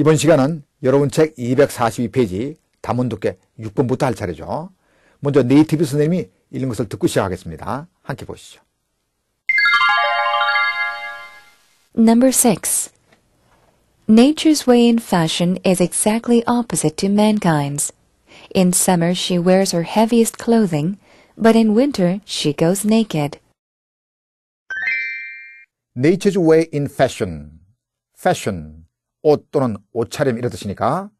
이번 시간은 여러분 책 242페이지 담은 두께 6번부터 할 차례죠. 먼저 네이티브 선생님이 읽는 것을 듣고 시작하겠습니다. 함께 보시죠. Number 6. Nature's way in fashion is exactly opposite to mankind's. In summer she wears her heaviest clothing, but in winter she goes naked. Nature's way in fashion. Fashion. 옷 또는 옷차림 이런 뜻이니까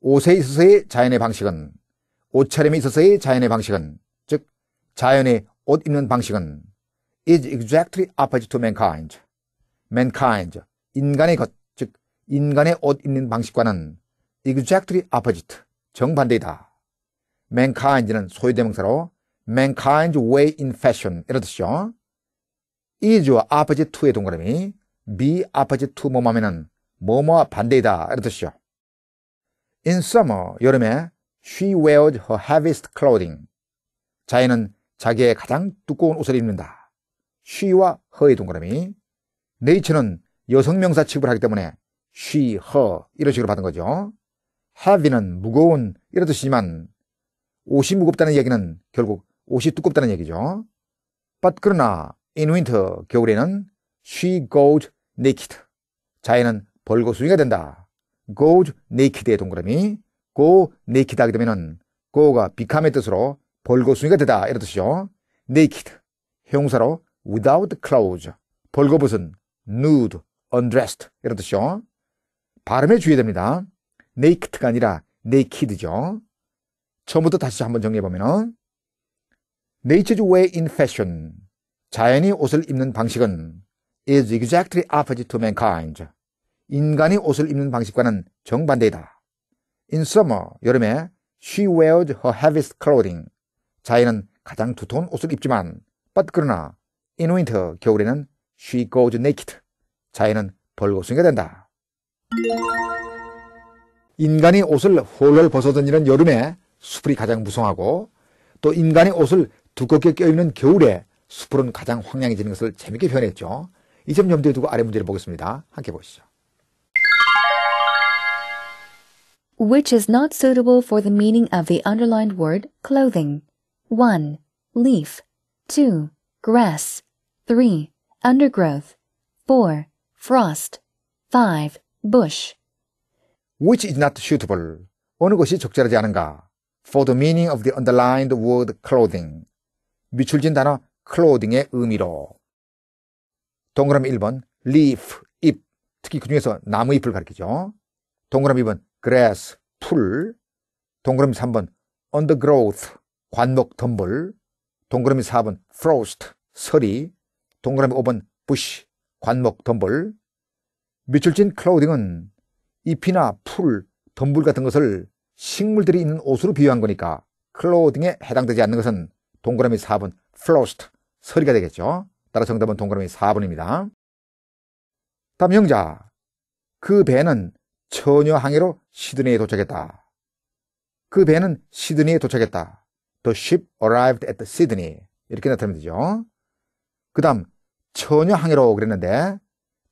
옷에 있어서의 자연의 방식은 옷차림에 있어서의 자연의 방식은 즉 자연의 옷 입는 방식은 is exactly opposite to mankind. mankind 인간의 것, 즉 인간의 옷 입는 방식과는 exactly opposite 정반대이다. mankind는 소유대명사로 mankind's way in fashion 이런 뜻이죠. is와 opposite to의 동그라미 be opposite to 뭐뭐면은 뭐뭐와 반대이다. 이런 뜻이죠. In summer, 여름에 she wears her heaviest clothing. 자기는 자기의 가장 두꺼운 옷을 입는다. she와 her의 동그라미. 네이처는 여성명사 취급을 하기 때문에 she, her 이런 식으로 받은 거죠. heavy는 무거운 이런 뜻이지만 옷이 무겁다는 얘기는 결국 옷이 두껍다는 얘기죠. But 그러나 in winter 겨울에는 she goes naked. 자에는 벌거숭이가 된다. goes naked의 동그라미 go naked 하게 되면은 go가 become의 뜻으로 벌거숭이가 되다 이런 뜻이죠. naked 형용사로 without clothes 벌거벗은 nude undressed 이런 뜻이죠. 발음에 주의됩니다. naked가 아니라 naked죠. 처음부터 다시 한번 정리해보면은 nature's way in fashion 자연이 옷을 입는 방식은 is exactly opposite to mankind 인간이 옷을 입는 방식과는 정반대이다. In summer, 여름에 she wears her heaviest clothing. 자연은 가장 두터운 옷을 입지만, but 그러나 in winter, 겨울에는 she goes naked. 자연은 벌거숭이가 된다. 인간이 옷을 홀로 벗어던지는 여름에 수풀이 가장 무성하고 또 인간이 옷을 두껍게 껴입는 겨울에 수풀은 가장 황량해지는 것을 재밌게 표현했죠. 이 점 염두에 두고 아래 문제를 보겠습니다. 함께 보시죠. which is not suitable for the meaning of the underlined word clothing. 1. Leaf. 2. Grass. 3. Undergrowth. 4. Frost. 5. Bush. Which is not suitable. 어느 것이 적절하지 않은가? For the meaning of the underlined word clothing. 미출진 단어 clothing의 의미로. 동그라미 1번, leaf, 잎. 특히 그 중에서 나무 잎을 가리키죠. 동그라미 2번, grass, 풀, 동그라미 3번 undergrowth, 관목 덤불, 동그라미 4번 frost, 서리, 동그라미 5번 bush, 관목 덤불. 밑줄 친 c l o i n g 은 잎이나 풀, 덤불 같은 것을 식물들이 있는 옷으로 비유한 거니까 c l o i n g 에 해당되지 않는 것은 동그라미 4번 frost, 서리가 되겠죠. 따라 정답은 동그라미 4번입니다. 다음 형자. 그 배는 처녀 항해로 시드니에 도착했다. 그 배는 시드니에 도착했다. The ship arrived at Sydney. 이렇게 나타내면 되죠. 그 다음, 처녀 항해로 그랬는데,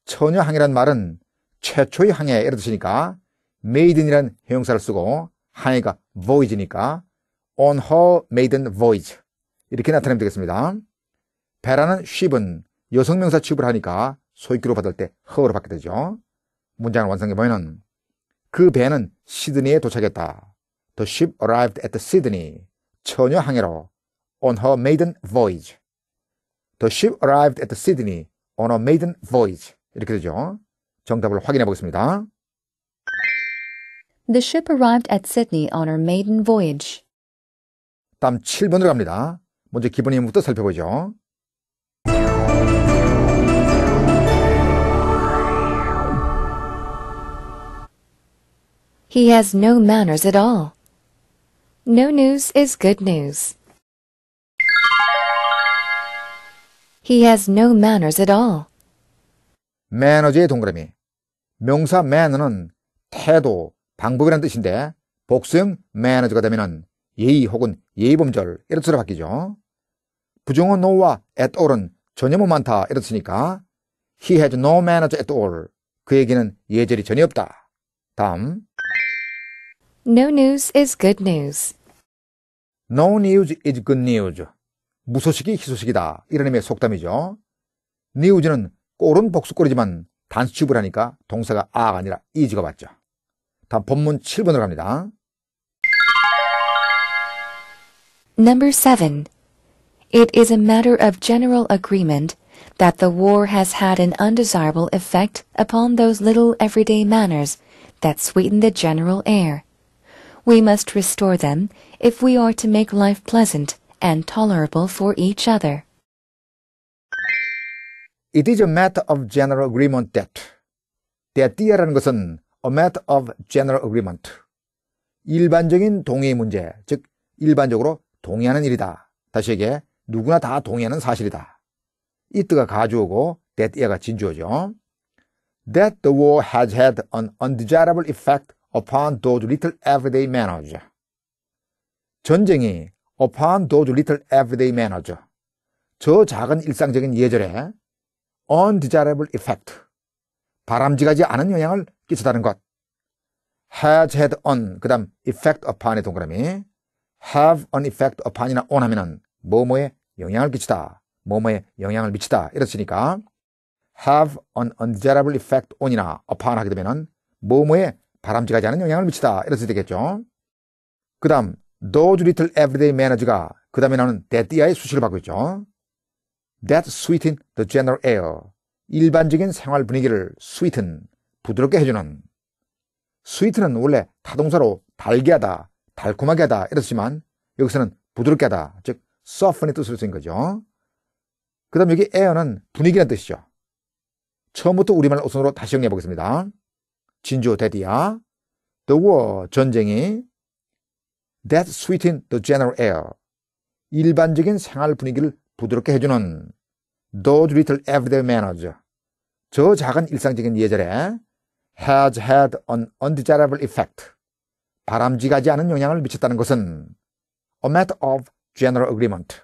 처녀 항해란 말은 최초의 항해, 예를 드시니까, maiden이란 형용사를 쓰고, 항해가 voyage니까, on her maiden voyage. 이렇게 나타내면 되겠습니다. 배라는 ship은 여성명사 취급을 하니까 소유기로 받을 때 허로 받게 되죠. 문장을 완성해보면 그 배는 시드니에 도착했다. The ship arrived at Sydney. 처녀 항해로 on her maiden voyage. The ship arrived at Sydney on her maiden voyage. 이렇게 되죠. 정답을 확인해 보겠습니다. The ship arrived at Sydney on her maiden voyage. 다음 7번으로 갑니다. 먼저 기본 힘부터 살펴보죠. He has no manners at all. No news is good news. He has no manners at all. manager의 동그라미. 명사 manner는 태도, 방법이라는 뜻인데 복수형 manager가 되면 예의 혹은 예의범절 이런 뜻으로 바뀌죠. 부정어 no와 at all은 전혀 못 많다 이런 뜻이니까 he has no manager at all. 그에게는 예절이 전혀 없다. 다음 No news is good news. No news is good news. 무소식이 희소식이다. 이런 의미의 속담이죠. news는 꼴은 복수꼴이지만 단수집을 하니까 동사가 아가 아니라 이지가 맞죠. 다음 본문 7번으로 갑니다. Number 7. It is a matter of general agreement that the war has had an undesirable effect upon those little everyday manners that sweeten the general air. We must restore them if we are to make life pleasant and tolerable for each other. It is a matter of general agreement that 대띠라는 것은 a matter of general agreement. 일반적인 동의 문제, 즉 일반적으로 동의하는 일이다. 다시 얘기해, 누구나 다 동의하는 사실이다. 이트가 가져오고 that이가 진주어죠. That the war has had an undesirable effect upon those little everyday manners. 전쟁이 upon those little everyday manners. 저 작은 일상적인 예절에 undesirable effect. 바람직하지 않은 영향을 끼친다는 것. has had on, 그 다음 effect upon의 동그라미. have an effect upon이나 on 하면은 뭐뭐에 영향을 끼치다. 뭐뭐에 영향을 미치다. 이렇으니까 have an undesirable effect on이나 upon 하게 되면은 뭐뭐에 바람직하지 않은 영향을 미치다. 이렇게 되겠죠. 그 다음, those little everyday manage가 그 다음에 나오는 that이하의 수식을 받고 있죠. that sweeten the general air. 일반적인 생활 분위기를 sweeten, 부드럽게 해주는. sweeten은 원래 타동사로 달게 하다, 달콤하게 하다 이랬지만 여기서는 부드럽게 하다, 즉 soften의 뜻으로 쓰인 거죠. 그 다음 여기 air는 분위기란 뜻이죠. 처음부터 우리말 어선으로 다시 정리해 보겠습니다. 진조대디야 The war 전쟁이 That sweeten the general air 일반적인 생활 분위기를 부드럽게 해주는 Those little everyday manners 저 작은 일상적인 예절에 has had an undesirable effect 바람직하지 않은 영향을 미쳤다는 것은 a matter of general agreement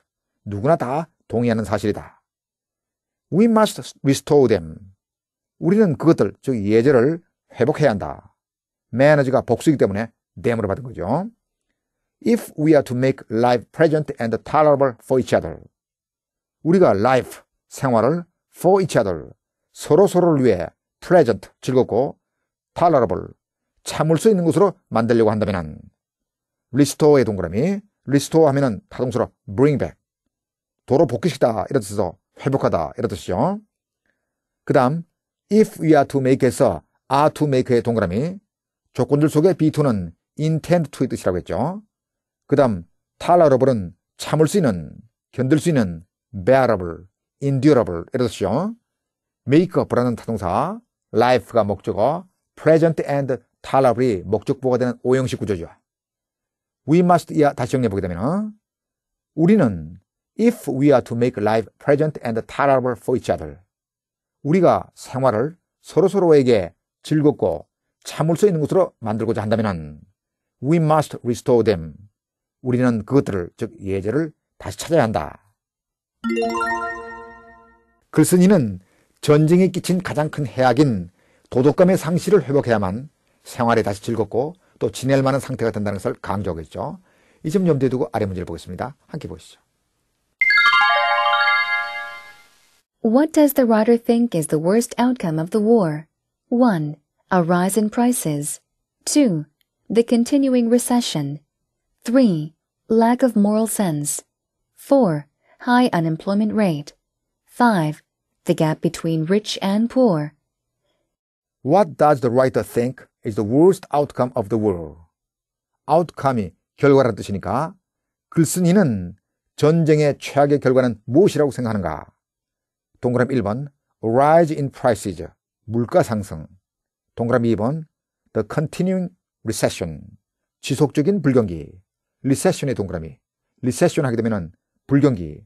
누구나 다 동의하는 사실이다. We must restore them. 우리는 그것들, 즉 예절을 회복해야 한다. 매너지가 복수이기 때문에 데모를 받은 거죠. If we are to make life present and tolerable for each other. 우리가 life, 생활을 for each other, 서로서로를 위해 present, 즐겁고 tolerable, 참을 수 있는 것으로 만들려고 한다면 리스토어의 동그라미, 리스토어 하면은 타동수로 bring back, 도로 복귀시키다 이런 뜻에서 회복하다 이런 뜻이죠. 그 다음 if we are to make에서 are to make의 동그라미 조건들 속의 be2는 intend to의 뜻이라고 했죠. 그 다음 tolerable은 참을 수 있는 견딜 수 있는 bearable, endurable 이런 뜻이죠. make up라는 타동사 life가 목적어 present and tolerable이 목적보가 되는 오형식 구조죠. we must 이하 다시 정리해보게 되면 우리는 if we are to make life present and tolerable for each other 우리가 생활을 서로서로에게 즐겁고 참을 수 있는 것으로 만들고자 한다면 we must restore them. 우리는 그것들을 즉 예절을 다시 찾아야 한다. 글쓴이는 전쟁이 끼친 가장 큰 해악인 도덕감의 상실을 회복해야만 생활이 다시 즐겁고 또 지낼 만한 상태가 된다는 것을 강조하겠죠이점 염두에 두고 아래 문제를 보겠습니다. 함께 보시죠. What does the writer think is the worst outcome of the war? 1. A rise in prices. 2. The continuing recession. 3. Lack of moral sense. 4. High unemployment rate. 5. The gap between rich and poor. What does the writer think is the worst outcome of the world? outcome이 결과란 뜻이니까 글쓴이는 전쟁의 최악의 결과는 무엇이라고 생각하는가? 동그라미 1번 rise in prices 물가 상승. 동그라미 2번 The Continuing Recession. 지속적인 불경기. 리세션의 동그라미. 리세션 하게 되면은 불경기.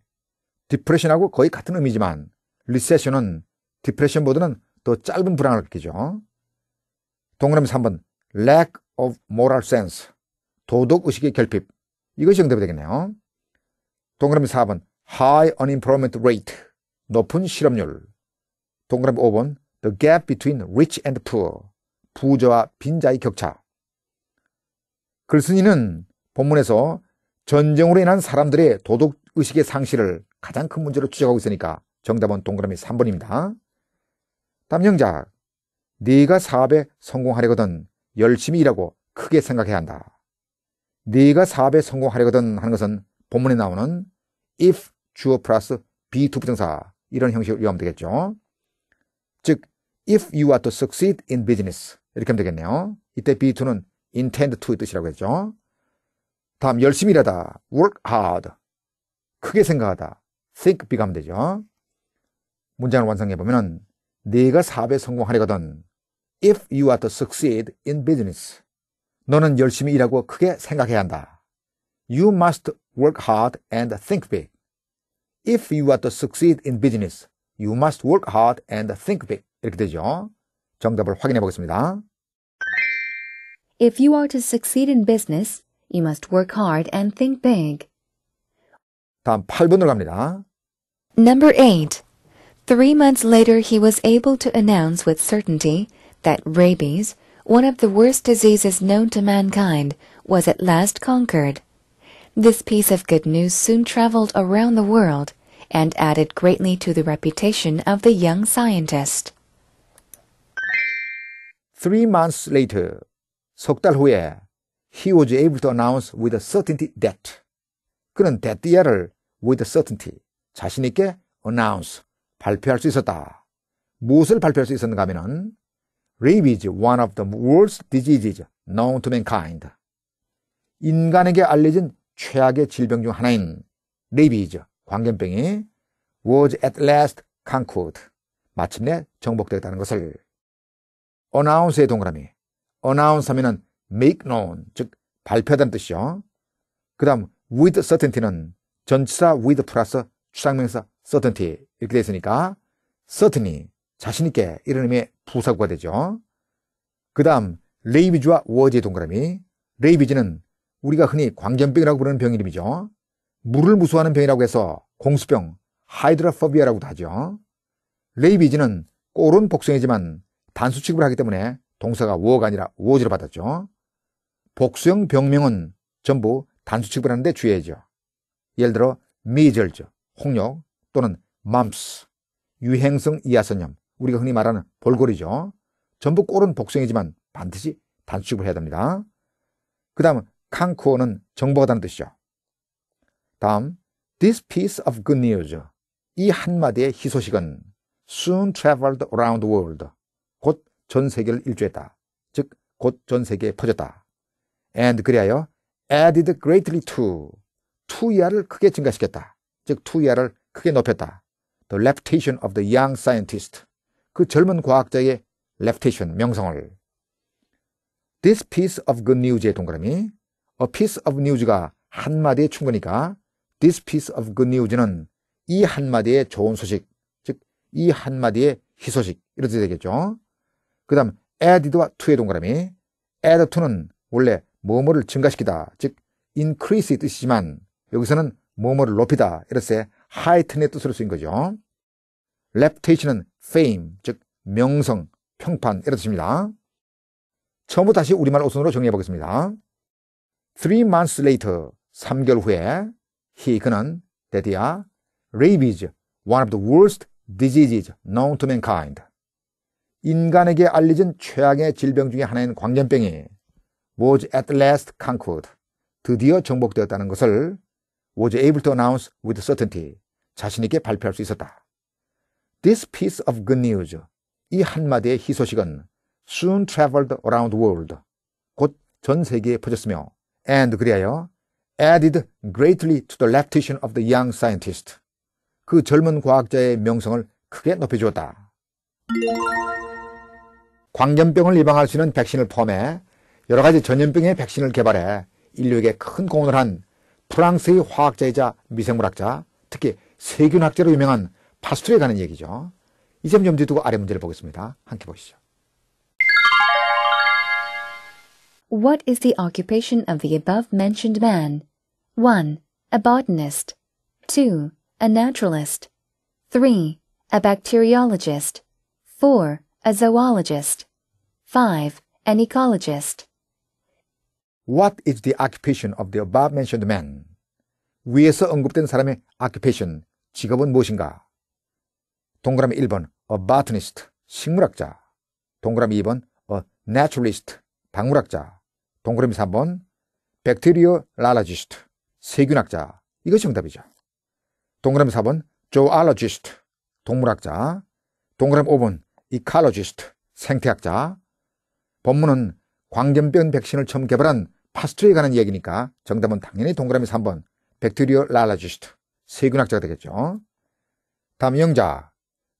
디프레션하고 거의 같은 의미지만 리세션은 디프레션보다는 더 짧은 불안을 느끼죠. 동그라미 3번 lack of moral sense. 도덕 의식의 결핍. 이것이 정답이 되겠네요. 동그라미 4번 high unemployment rate. 높은 실업률. 동그라미 5번 The gap between rich and poor. 부자와 빈자의 격차. 글쓴이는 본문에서 전쟁으로 인한 사람들의 도덕의식의 상실을 가장 큰 문제로 추적하고 있으니까 정답은 동그라미 3번입니다. 담영작, 네가 사업에 성공하려거든 열심히 일하고 크게 생각해야 한다. 네가 사업에 성공하려거든 하는 것은 본문에 나오는 if 주어 플러스 be to 부정사 이런 형식을 이용하면 되겠죠. 즉 if you are to succeed in business 이렇게 하면 되겠네요. 이때 be to는 intend to 뜻이라고 했죠. 다음 열심히 일하다 work hard 크게 생각하다 think big 하면 되죠. 문장을 완성해 보면 은 네가 사업에 성공하려거든 if you are to succeed in business 너는 열심히 일하고 크게 생각해야 한다. You must work hard and think big. If you are to succeed in business, you must work hard and think big. 이렇게 되죠. 정답을 확인해 보겠습니다. If you are to succeed in business, you must work hard and think big. 다음 8번으로 갑니다. Number 8. Three months later, he was able to announce with certainty that rabies, one of the worst diseases known to mankind, was at last conquered. This piece of good news soon traveled around the world and added greatly to the reputation of the young scientist. Three months later, 석 달 후에 he was able to announce with certainty that 그는 that year을 with certainty 자신있게 announce 발표할 수 있었다. 무엇을 발표할 수 있었는가 하면은 rape is one of the worst diseases known to mankind. 인간에게 알려진 최악의 질병 중 하나인 레이비즈 광견병이 was at last conquered 마침내 정복되었다는 것을 announce의 동그라미. announce 하면은 make known, 즉 발표하다는 뜻이요. 그 다음 with certainty는 전치사 with 플러스 추상명사 certainty 이렇게 되어 있으니까 certainly 자신있게 이런 의미의 부사구가 되죠. 그 다음 레이비즈와 워즈의 동그라미 레이비즈는 우리가 흔히 광견병이라고 부르는 병 이름이죠. 물을 무서워하는 병이라고 해서 공수병 하이드라퍼비아라고도 하죠. 레이비즈는 꼴은 복숭이지만 단수 취급을 하기 때문에 동사가 우어가 아니라 우어지를 받았죠. 복수형 병명은 전부 단수 취급을 하는데 주의해야죠. 예를 들어 미절즈, 홍역 또는 맘스, 유행성 이하선염, 우리가 흔히 말하는 볼골이죠. 전부 꼴은 복수형이지만 반드시 단수 취급을 해야 됩니다. 그 다음 칸쿠어는 정보가다는 뜻이죠. 다음 This piece of good news 이 한마디의 희소식은 soon traveled around the world 전 세계를 일주했다. 즉, 곧 전 세계에 퍼졌다. And 그리하여 added greatly to, to 이하를 크게 증가시켰다. 즉, to 이하를 크게 높였다. The reputation of the young scientist. 그 젊은 과학자의 reputation, 명성을. This piece of good news의 동그라미. A piece of news가 한마디에 충분히니까 this piece of good news는 이 한마디의 좋은 소식, 즉, 이 한마디의 희소식, 이렇게 되겠죠. 그 다음 added와 to의 동그라미 add to는 원래 뭐뭐를 증가시키다 즉 increase의 뜻이지만 여기서는 뭐뭐를 높이다 이렇게 heightn의 뜻으로 쓰인 거죠. reputation은 fame 즉 명성, 평판 이런 뜻입니다. 처음부터 다시 우리말 오순으로 정리해 보겠습니다. Three months later, 3개월 후에 he, 그는, that they are rabies, one of the worst diseases known to mankind. 인간에게 알려진 최악의 질병 중의 하나인 광견병이 was at last conquered. 드디어 정복되었다는 것을 was able to announce with certainty. 자신에게 발표할 수 있었다. This piece of good news. 이 한마디의 희소식은 soon traveled around the world. 곧 전 세계에 퍼졌으며 and 그리하여 added greatly to the reputation of the young scientist. 그 젊은 과학자의 명성을 크게 높여주었다. 광견병을 예방할 수 있는 백신을 포함해 여러 가지 전염병의 백신을 개발해 인류에게 큰 공헌을 한 프랑스의 화학자이자 미생물학자, 특히 세균학자로 유명한 파스트에 토 관한 얘기죠. 이점 염두에 두고 아래 문제를 보겠습니다. 함께 보시죠. What is the occupation of the above mentioned man? 1. A botanist. 2. A naturalist. 3. A bacteriologist. 4. a zoologist. 5. An ecologist. What is the occupation of the above mentioned man? 위에서 언급된 사람의 occupation, 직업은 무엇인가? 동그라미 1번, a botanist, 식물학자. 동그라미 2번, a naturalist, 박물학자. 동그라미 3번, bacteriologist, 세균학자. 이것이 정답이죠. 동그라미 4번, zoologist, 동물학자. 동그라미 5번, 이칼로지스트, 생태학자. 본문은 광견병 백신을 처음 개발한 파스트에 관한 이야기니까 정답은 당연히 동그라미 3번, 백테리오 랄라지스트, 세균학자가 되겠죠. 다음 영자,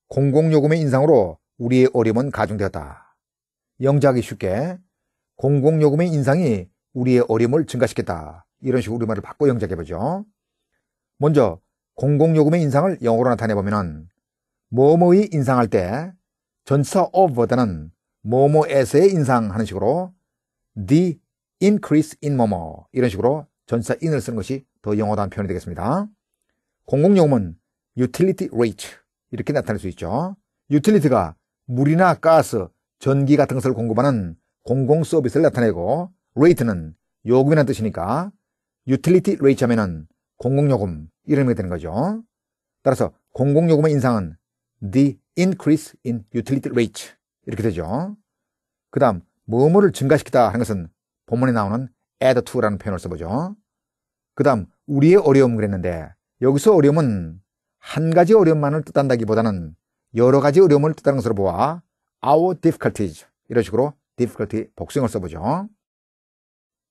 공공요금의 인상으로 우리의 어려움은 가중되었다. 영자하기 쉽게 공공요금의 인상이 우리의 어려움을 증가시켰다. 이런 식으로 우리말을 바꿔 영작해보죠. 먼저 공공요금의 인상을 영어로 나타내보면 뭐뭐이 인상할 때 전치사 of보다는 뭐뭐에서의 인상하는 식으로 the increase in 뭐뭐 이런 식으로 전치사 in을 쓰는 것이 더 영어다운 표현이 되겠습니다. 공공요금은 utility rate 이렇게 나타낼 수 있죠. utility가 물이나 가스, 전기 같은 것을 공급하는 공공 서비스를 나타내고 rate는 요금이라는 뜻이니까 utility rate 하면은 공공요금 이런 의미가 되는 거죠. 따라서 공공요금의 인상은 the increase in utility rate 이렇게 되죠. 그 다음 뭐뭐를 증가시키다 하는 것은 본문에 나오는 add to라는 표현을 써보죠. 그 다음 우리의 어려움 그랬는데 여기서 어려움은 한 가지 어려움만을 뜻한다기보다는 여러 가지 어려움을 뜻하는 것으로 보아 our difficulties 이런 식으로 difficulty 복수형을 써보죠.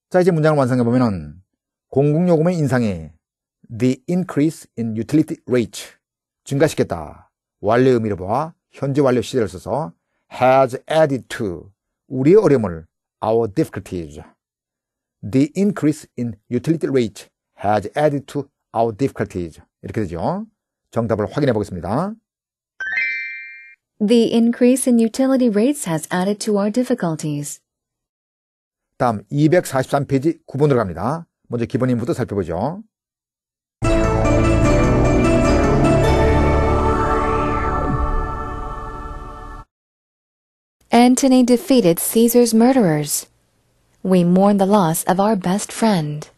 자 이제 문장을 완성해 보면은 공공요금의 인상이 the increase in utility rate 증가시켰다. 완료 의미로 의봐 현재 완료 시제를 써서 has added to 우리의 어려움을 our difficulties. The increase in utility rate has added to our difficulties. 이렇게 되죠. 정답을 확인해 보겠습니다. The increase in utility rates has added to our difficulties. 다음 243페이지 9번으로 갑니다. 먼저 기본인부터 살펴보죠. Antony defeated Caesar's murderers. We mourn the loss of our best friend.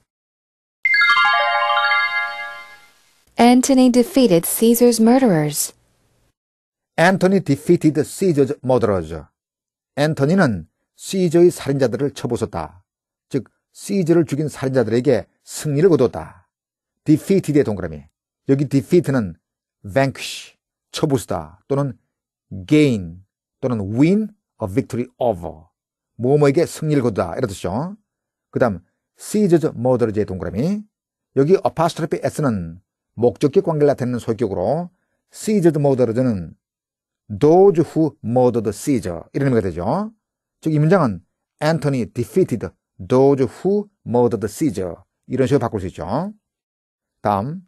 Antony defeated Caesar's murderers. Antony defeated Caesar's murderers. Antony는 Caesar의 살인자들을 쳐부쉈다. 즉, Caesar를 죽인 살인자들에게 승리를 거뒀다. defeated의 동그라미. 여기 defeat는 vanquish, 쳐부수다 또는 gain 또는 win a victory over. 모모에게 승리를 거두다. 이런 뜻이죠. 그 다음, seizes murder의 동그라미. 여기 apostrophe s는 목적격 관계를 나타내는 소격으로 seized murder는 those who murdered Caesar. 이런 의미가 되죠. 즉, 이 문장은 Anthony defeated those who murdered Caesar. 이런 식으로 바꿀 수 있죠. 다음.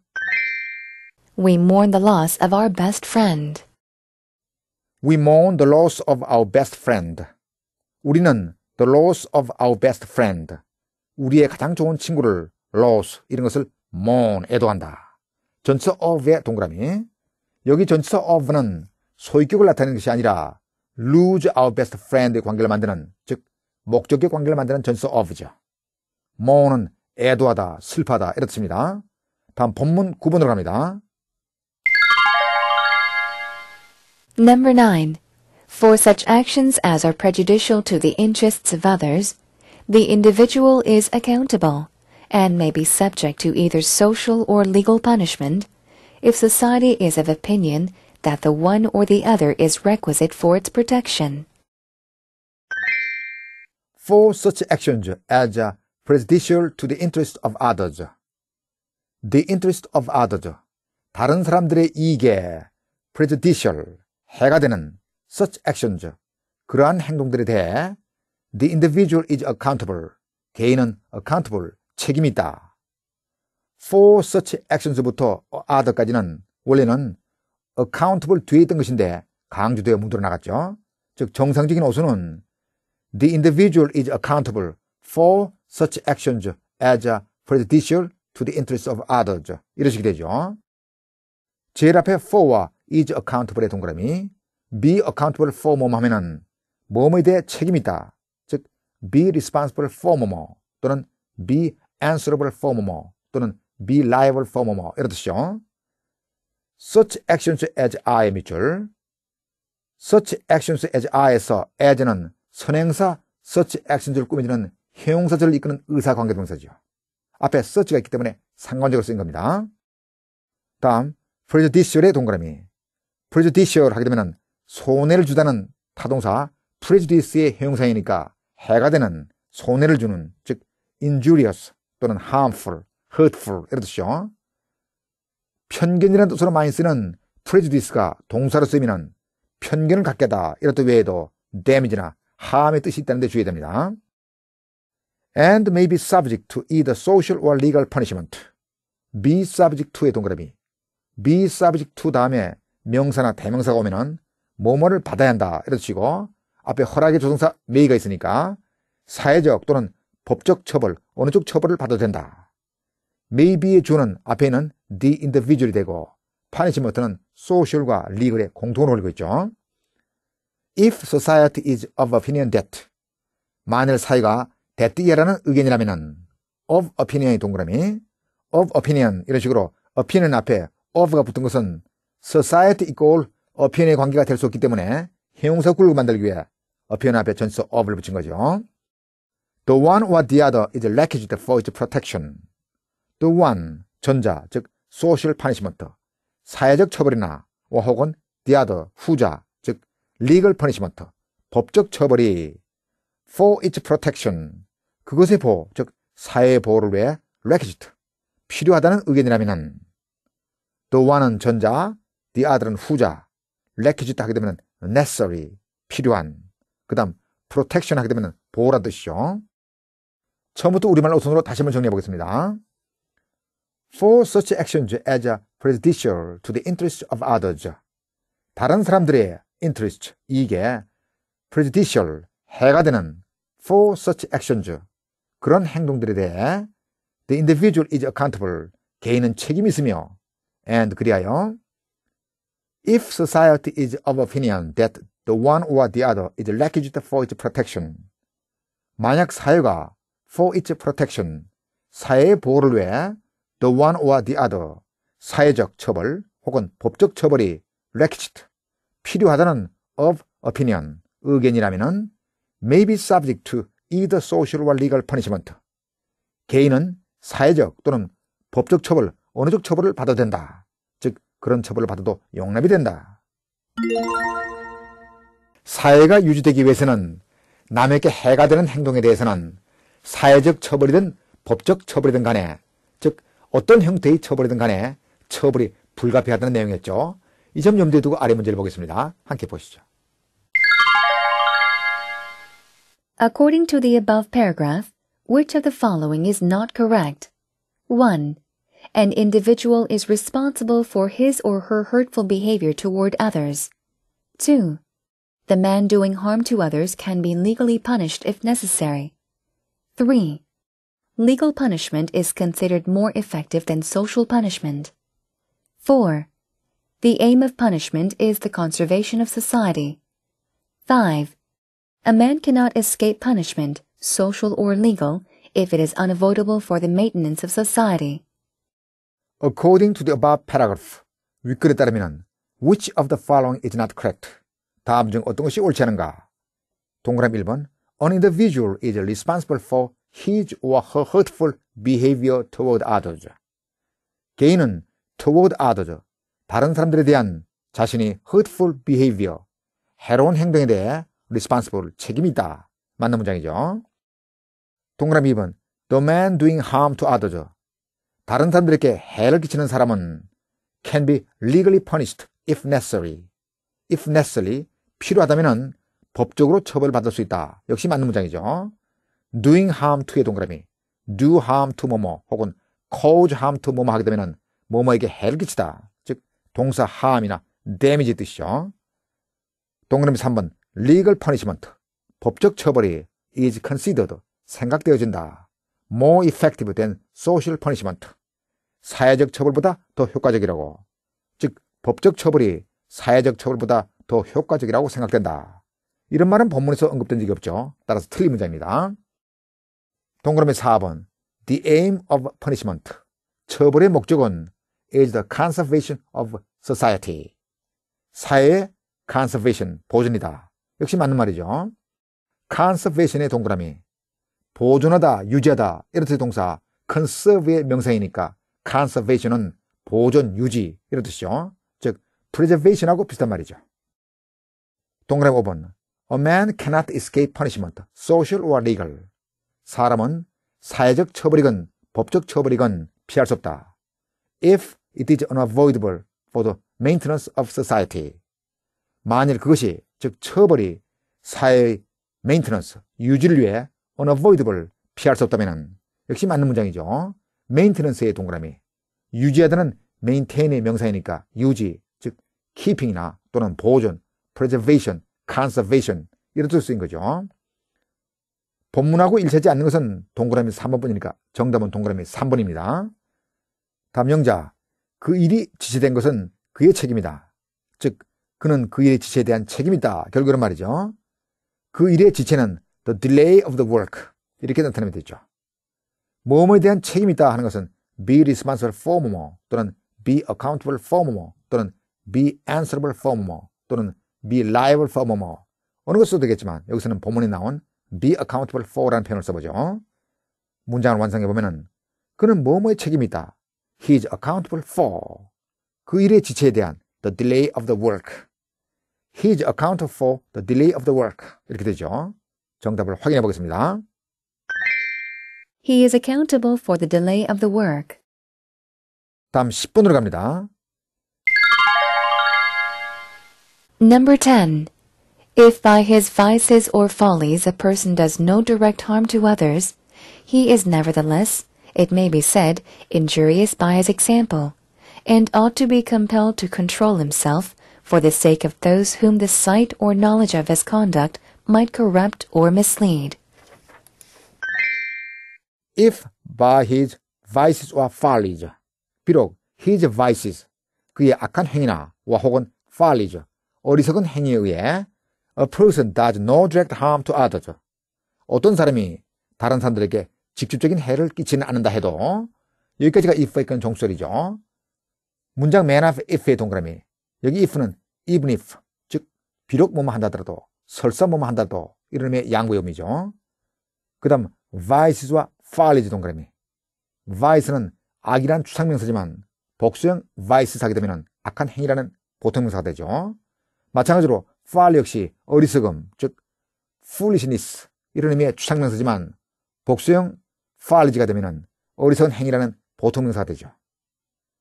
We mourn the loss of our best friend. We mourn the loss of our best friend. 우리는 the loss of our best friend. 우리의 가장 좋은 친구를 loss 이런 것을 mourn 애도한다. 전체 of의 동그라미. 여기 전체 of는 소유격을 나타내는 것이 아니라 lose our best friend의 관계를 만드는 즉 목적의 관계를 만드는 전체 of죠. mourn은 애도하다, 슬퍼하다 이렇습니다. 다음 본문 9번으로 갑니다. Number 9. For such actions as are prejudicial to the interests of others, the individual is accountable and may be subject to either social or legal punishment if society is of opinion that the one or the other is requisite for its protection. For such actions as are prejudicial to the interests of others, the interest of others, 다른 사람들의 이익에 prejudicial 해가 되는 such actions, 그러한 행동들에 대해 the individual is accountable, 개인은 accountable, 책임이 있다. for such actions부터 other까지는 원래는 accountable 뒤에 있던 것인데 강조되어 문으 나갔죠. 즉 정상적인 어수는 the individual is accountable for such actions as a prejudicial to the interests of others 이러시게 되죠. 제일 앞에 for와 is accountable의 동그라미 be accountable for 뭐뭐 하면은 뭐뭐에 대해 책임이 있다. 즉 be responsible for 뭐뭐 또는 be answerable for 뭐뭐 또는 be liable for 뭐뭐 이런 뜻이죠. such actions as are의 밑줄 such actions as are에서 as는 선행사 such actions를 꾸며주는 형용사절을 이끄는 의사관계동사죠. 앞에 such가 있기 때문에 상관적으로 쓰인 겁니다. 다음 prejudicial의 동그라미 prejudicial 하게 되면 손해를 주다는 타동사 prejudice의 형용사이니까 해가 되는 손해를 주는 즉 injurious 또는 harmful, hurtful 이런 뜻이죠. 편견이라는 뜻으로 많이 쓰는 prejudice가 동사로 쓰이면 편견을 갖게 하다 이런 뜻 외에도 damage나 harm의 뜻이 있다는 데 주의해야 됩니다. and may be subject to either social or legal punishment. be subject to의 동그라미. be subject to 다음에 명사나 대명사가 오면은 뭐뭐를 받아야 한다 이러시고 앞에 허락의 조동사 메이가 있으니까 사회적 또는 법적 처벌 어느 쪽 처벌을 받아도 된다. 메이비 b 의 주는 앞에는 the individual이 되고 punishment는 social과 legal의 공통을 올리고 있죠. If society is of opinion that 만일 사회가 that 이라는 의견이라면은 of opinion의 동그라미 of opinion 이런 식으로 opinion 앞에 of가 붙은 것은 society equal 어편의 관계가 될 수 없기 때문에 형용사 구를 만들기 위해 어편 앞에 전치사 of를 붙인 거죠. The one or the other is lackaged for its protection. The one, 전자, 즉 social punishment, 사회적 처벌이나 혹은 the other, 후자, 즉 legal punishment, 법적 처벌이 for its protection, 그것의 보호, 즉 사회의 보호를 위해 lackaged, 필요하다는 의견이라면 the one은 전자, the other는 후자, 레퀴지트 하게 되면 necessary, 필요한, 그 다음 protection 하게 되면 보호란 뜻이죠. 처음부터 우리말 우선으로 다시 한번 정리해 보겠습니다. For such actions as are prejudicial to the interests of others. 다른 사람들의 interest, 이익에 prejudicial, 해가 되는 for such actions, 그런 행동들에 대해 the individual is accountable, 개인은 책임이 있으며 and 그리하여 If society is of opinion that the one or the other is requisite for its protection, 만약 사회가 for its protection, 사회의 보호를 위해 the one or the other, 사회적 처벌 혹은 법적 처벌이 requisite, 필요하다는 of opinion, 의견이라면 may be subject to either social or legal punishment. 개인은 사회적 또는 법적 처벌, 어느 쪽 처벌을 받아야 된다. 그런 처벌을 받아도 용납이 된다. 사회가 유지되기 위해서는 남에게 해가 되는 행동에 대해서는 사회적 처벌이든 법적 처벌이든 간에 즉 어떤 형태의 처벌이든 간에 처벌이 불가피하다는 내용이었죠. 이 점 염두에 두고 아래 문제를 보겠습니다. 함께 보시죠. According to the above paragraph, which of the following is not correct? 1. an individual is responsible for his or her hurtful behavior toward others. 2. The man doing harm to others can be legally punished if necessary. 3. Legal punishment is considered more effective than social punishment. 4. The aim of punishment is the conservation of society. 5. A man cannot escape punishment, social or legal, if it is unavoidable for the maintenance of society. According to the above paragraph, 윗글에 따르면 which of the following is not correct? 다음 중 어떤 것이 옳지 않은가? 동그라미 1번 An individual is responsible for his or her hurtful behavior toward others. 개인은 toward others, 다른 사람들에 대한 자신이 hurtful behavior, 해로운 행동에 대해 responsible, 책임이 있다. 맞는 문장이죠. 동그라미 2번 The man doing harm to others, 다른 사람들에게 해를 끼치는 사람은 can be legally punished if necessary. if necessary 필요하다면은 법적으로 처벌받을 수 있다. 역시 맞는 문장이죠. doing harm to의 동그라미 do harm to 뭐뭐 혹은 cause harm to 뭐뭐 하게 되면은 뭐뭐에게 해를 끼치다. 즉 동사 harm이나 damage의 뜻이죠. 동그라미 3번 legal punishment 법적 처벌이 is considered 생각되어진다. more effective than social punishment 사회적 처벌보다 더 효과적이라고. 즉, 법적 처벌이 사회적 처벌보다 더 효과적이라고 생각된다. 이런 말은 본문에서 언급된 적이 없죠. 따라서 틀린 문제입니다. 동그라미 4번. The aim of punishment. 처벌의 목적은 is the conservation of society. 사회의 conservation, 보존이다. 역시 맞는 말이죠. conservation의 동그라미. 보존하다, 유지하다. 이렇 뜻의 동사, conserve의 명사이니까 conservation은 보존, 유지 이런 뜻이죠. 즉, preservation하고 비슷한 말이죠. 동그라미 5번 A man cannot escape punishment, social or legal. 사람은 사회적 처벌이건 법적 처벌이건 피할 수 없다. If it is unavoidable for the maintenance of society. 만일 그것이 즉 처벌이 사회의 maintenance, 유지를 위해 unavoidable, 피할 수 없다면 역시 맞는 문장이죠. 메인트넌스의 동그라미. 유지하다는 메인테인의 명사이니까 유지, 즉 keeping이나 또는 보존, preservation, conservation 이런 뜻을 쓰인 거죠. 본문하고 일치하지 않는 것은 동그라미 3번뿐이니까 정답은 동그라미 3번입니다. 담영자, 그 일이 지시된 것은 그의 책임이다. 즉, 그는 그 일의 지체에 대한 책임이 있다. 결국은 말이죠. 그 일의 지체는 the delay of the work 이렇게 나타내면 되죠. 모 몸에 대한 책임이 있다 하는 것은 be responsible for more 또는 be accountable for more 또는 be answerable for more 또는 be liable for more 어느 것 써도 되겠지만 여기서는 본문에 나온 be accountable for라는 표현을 써보죠. 문장을 완성해 보면 그는 모뭐의 책임이 있다. He is accountable for 그 일의 지체에 대한 the delay of the work. He is accountable for the delay of the work 이렇게 되죠. 정답을 확인해 보겠습니다. He is accountable for the delay of the work. 다음 10분으로 갑니다. Number 10. If by his vices or follies a person does no direct harm to others, he is nevertheless, it may be said, injurious by his example, and ought to be compelled to control himself for the sake of those whom the sight or knowledge of his conduct might corrupt or mislead. if by his vices or follies. 비록 his vices, 그의 악한 행위나 와 혹은 follies, 어리석은 행위에 의해 a person does no direct harm to others. 어떤 사람이 다른 사람들에게 직접적인 해를 끼치는 않는다 해도 여기까지가 if의 그 종소리죠. 문장 맨 앞에 if의 동그라미. 여기 if는 even if, 즉 비록 뭐뭐 한다더라도, 설사 뭐뭐 한다도 이런 의미의 양보음이죠. 그 다음 vices와 파리지 동그라미. vice는 악이란 추상명사지만 복수형 vice 사게 되면 악한 행위라는 보통명사가 되죠. 마찬가지로 fall 역시 어리석음, 즉 foolishness 이런 의미의 추상명사지만 복수형 falls가 되면 어리석은 행위라는 보통명사가 되죠.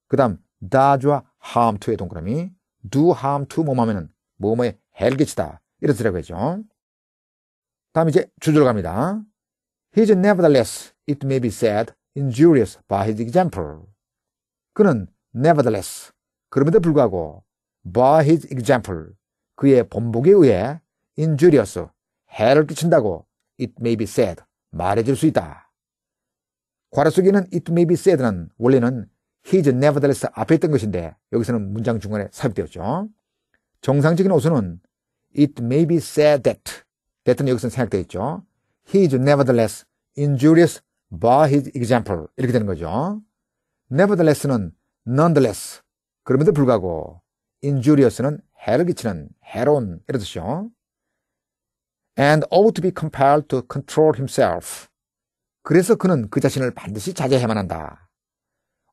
그 다음 does와 harm to의 동그라미 do harm to 뭐뭐하면 뭐뭐에 헬기치다 이런 쓰라고 했죠. 다음 이제 주절 갑니다. He is nevertheless, it may be said, injurious by his example. 그는 nevertheless, 그럼에도 불구하고 by his example, 그의 본보기에 의해 injurious, 해를 끼친다고 it may be said, 말해줄 수 있다. 과로 속에는 it may be said는 원래는 his nevertheless 앞에 있던 것인데 여기서는 문장 중간에 삽입되었죠. 정상적인 어수는 it may be said that that는 여기서 생략되어 있죠. he is nevertheless injurious by his example. 이렇게 되는 거죠. nevertheless는 nonetheless. 그럼에도 불구하고 injurious는 해를 끼치는 해로운 이런 뜻이죠. and ought to be compelled to control himself. 그래서 그는 그 자신을 반드시 자제해야만 한다.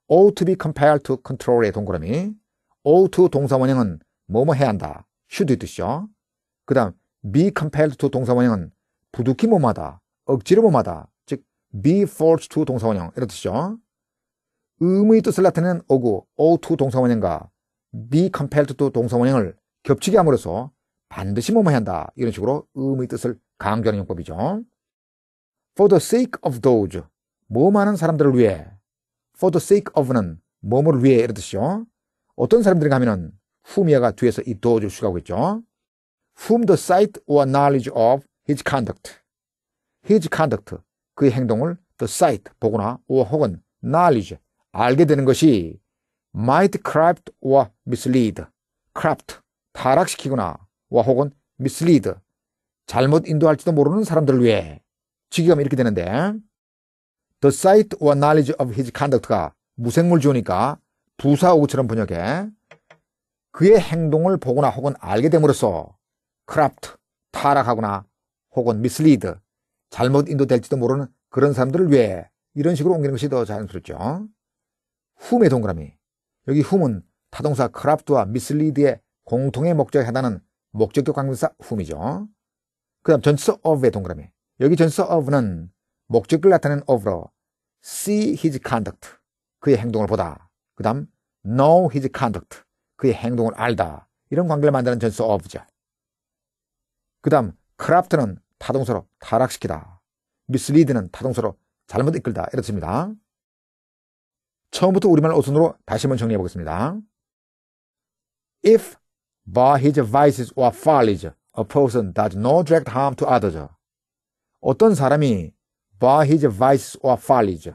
ought to be compelled to control의 동그라미 ought to 동사원형은 뭐뭐 해야 한다. should의 뜻이죠. 그 다음 be compelled to 동사원형은 부득이 뭐뭐하다. 억지로 뭐뭐하다. be forced to 동사원형 이런 뜻이죠. 음의 뜻을 나타내는 어구 o to 동사원형과 be compelled to 동사원형을 겹치게 함으로써 반드시 뭐뭐야 한다 이런 식으로 음의 뜻을 강조하는 용법이죠. for the sake of those 뭐 많은 사람들을 위해 for the sake of는 뭐뭐를 위해 이런 뜻이죠. 어떤 사람들이 가면은 whom이야가 뒤에서 이 those 추가하고 있죠. whom the sight or knowledge of his conduct his conduct 그 행동을 the sight 보거나 혹은 knowledge 알게 되는 것이 might craft or mislead craft 타락시키거나 혹은 mislead 잘못 인도할지도 모르는 사람들을 위해 직위하 이렇게 되는데 the sight or knowledge of his conduct가 무생물 지우니까 부사오구처럼 번역해 그의 행동을 보거나 혹은 알게 됨으로써 크랍트 타락하거나 혹은 미슬리드 잘못 인도될지도 모르는 그런 사람들을 왜 이런 식으로 옮기는 것이 더 자연스럽죠. 훔의 동그라미. 여기 훔은 타동사 크랍트와 미슬리드의 공통의 목적에 해당하는 목적격 관계사 훔이죠. 그 다음 전치사 of의 동그라미. 여기 전치사 of는 목적을 나타낸 of로 see his conduct. 그의 행동을 보다. 그 다음 know his conduct. 그의 행동을 알다. 이런 관계를 만드는 전치사 of죠. 그 다음 크랍트는 타동사로 타락시키다. 미스리드는 타동사로 잘못 이끌다. 이렇습니다. 처음부터 우리말 오순으로 다시 한번 정리해 보겠습니다. If by his vices or follies a person does no direct harm to others. 어떤 사람이 by his vices or follies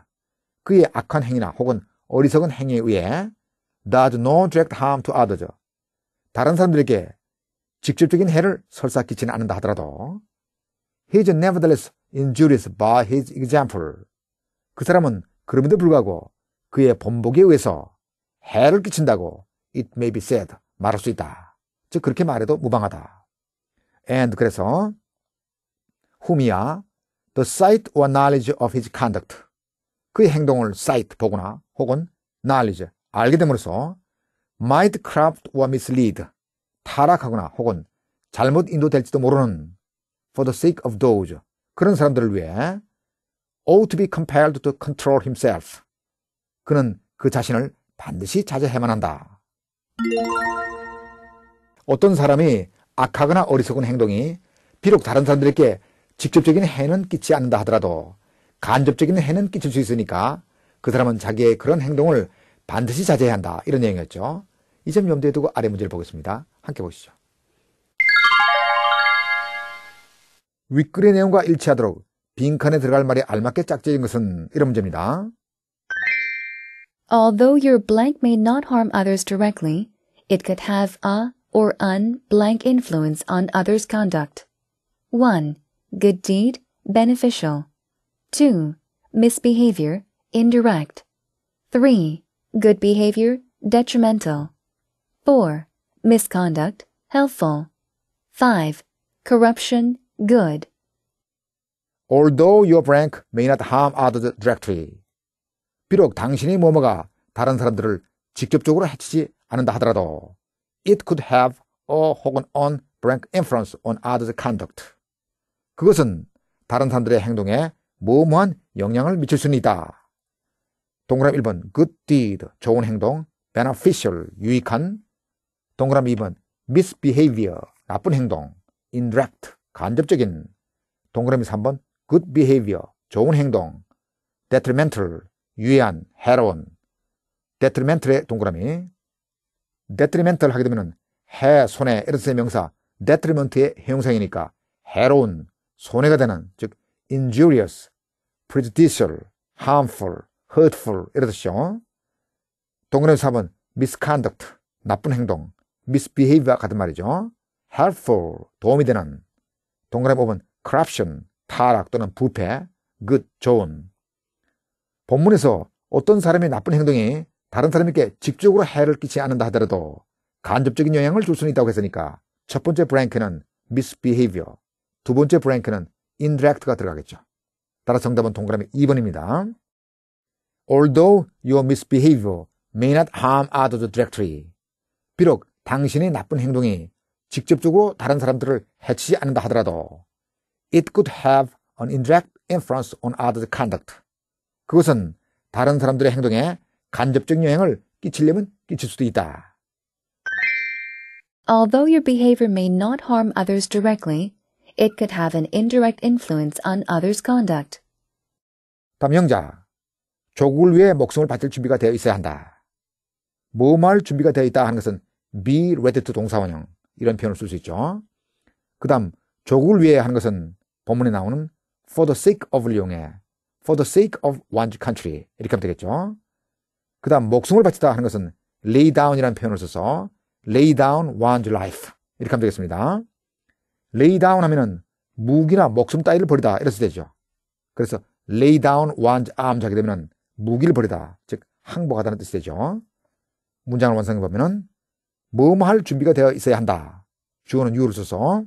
그의 악한 행위나 혹은 어리석은 행위에 의해 does no direct harm to others. 다른 사람들에게 직접적인 해를 설사 끼치는 않는다 하더라도 He is nevertheless injurious by his example. 그 사람은 그럼에도 불구하고 그의 본보기에 의해서 해를 끼친다고 it may be said 말할 수 있다. 즉 그렇게 말해도 무방하다. And 그래서 whom이야 the sight or knowledge of his conduct 그의 행동을 sight 보거나 혹은 knowledge 알게 됨으로써 might c r a f t or mislead 타락하거나 혹은 잘못 인도될지도 모르는 for the sake of those 그런 사람들을 위해 ought to be compelled to control himself. 그는 그 자신을 반드시 자제해만 한다. 어떤 사람이 악하거나 어리석은 행동이 비록 다른 사람들에게 직접적인 해는 끼치 지 않는다 하더라도 간접적인 해는 끼칠 수 있으니까 그 사람은 자기의 그런 행동을 반드시 자제해야 한다. 이런 내용이었죠. 이 점 염두에 두고 아래 문제를 보겠습니다. 함께 보시죠. 윗글의 내용과 일치하도록 빈칸에 들어갈 말이 알맞게 것은 이런 문제입니다. Although your blank may not harm others directly, it could have a or an blank influence on others' conduct. 1. Good deed, beneficial. 2. Misbehavior, indirect. 3. Good behavior, detrimental. 4. Misconduct, helpful. 5. Corruption, good. Although your rank may not harm others directly. 비록 당신이 뭐뭐가 다른 사람들을 직접적으로 해치지 않는다 하더라도 it could have or 혹은 on rank influence on others' conduct. 그것은 다른 사람들의 행동에 무모한 영향을 미칠 수는 있다. 동그람 1번 good deed 좋은 행동 beneficial 유익한 동그람 2번 misbehavior 나쁜 행동 indirect 간접적인 동그라미 3번 good behavior 좋은 행동 detrimental 유해한 해로운 detrimental의 동그라미 detrimental 하게 되면 해, 손해 이런 뜻의 명사 detriment의 형용사이니까 해로운 손해가 되는 즉 injurious, prejudicial, harmful, hurtful 이러듯이요. 동그라미 4번 misconduct 나쁜 행동, misbehavior 같은 말이죠. helpful 도움이 되는 동그라미 5번 corruption 타락 또는 부패 good 좋은 본문에서 어떤 사람의 나쁜 행동이 다른 사람에게 직접적으로 해를 끼치지 않는다 하더라도 간접적인 영향을 줄 수는 있다고 했으니까 첫 번째 브랭크는 misbehavior 두 번째 브랭크는 indirect가 들어가겠죠. 따라 정답은 동그라미 2번입니다. Although your misbehavior may not harm others directly 비록 당신의 나쁜 행동이 직접적으로 다른 사람들을 해치지 않는다 하더라도 it could have an indirect influence on others' conduct. 그것은 다른 사람들의 행동에 간접적 영향을 끼치려면 끼칠 수도 있다. Although your behavior may not harm others directly, it could have an indirect influence on others' conduct. 담영자, 조국을 위해 목숨을 바칠 준비가 되어 있어야 한다. 모험할 준비가 되어 있다 하는 것은 be ready to 동사원형. 이런 표현을 쓸 수 있죠. 그 다음, 조국을 위해 하는 것은 본문에 나오는 for the sake o f 를 이용해 for the sake of one's country 이렇게 하면 되겠죠. 그 다음, 목숨을 바치다 하는 것은 lay down이라는 표현을 써서 lay down one's life 이렇게 하면 되겠습니다. lay down 하면은 무기나 목숨 따위를 버리다 이랬을 되죠 그래서 lay down one's arms 하게 되면 은 무기를 버리다 즉 항복하다는 뜻이 되죠. 문장을 완성해 보면은 뭐뭐할 준비가 되어 있어야 한다. 주어는 you를 써서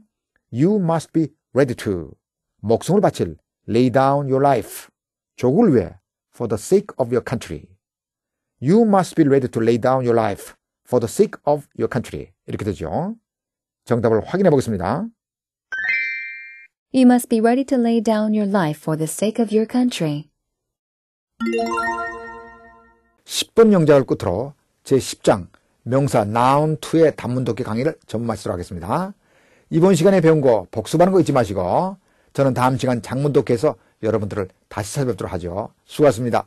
you must be ready to 목숨을 바칠 lay down your life 조국을 위해 for the sake of your country. You must be ready to lay down your life for the sake of your country. 이렇게 되죠. 정답을 확인해 보겠습니다. You must be ready to lay down your life for the sake of your country. 10번 영작을 끝으로 제10장 명사 noun t 의 단문 독해 강의를 전마치도록 하겠습니다. 이번 시간에 배운 거 복습하는 거 잊지 마시고 저는 다음 시간 장문 독해에서 여러분들을 다시 찾아뵙도록 하죠. 수고하셨습니다.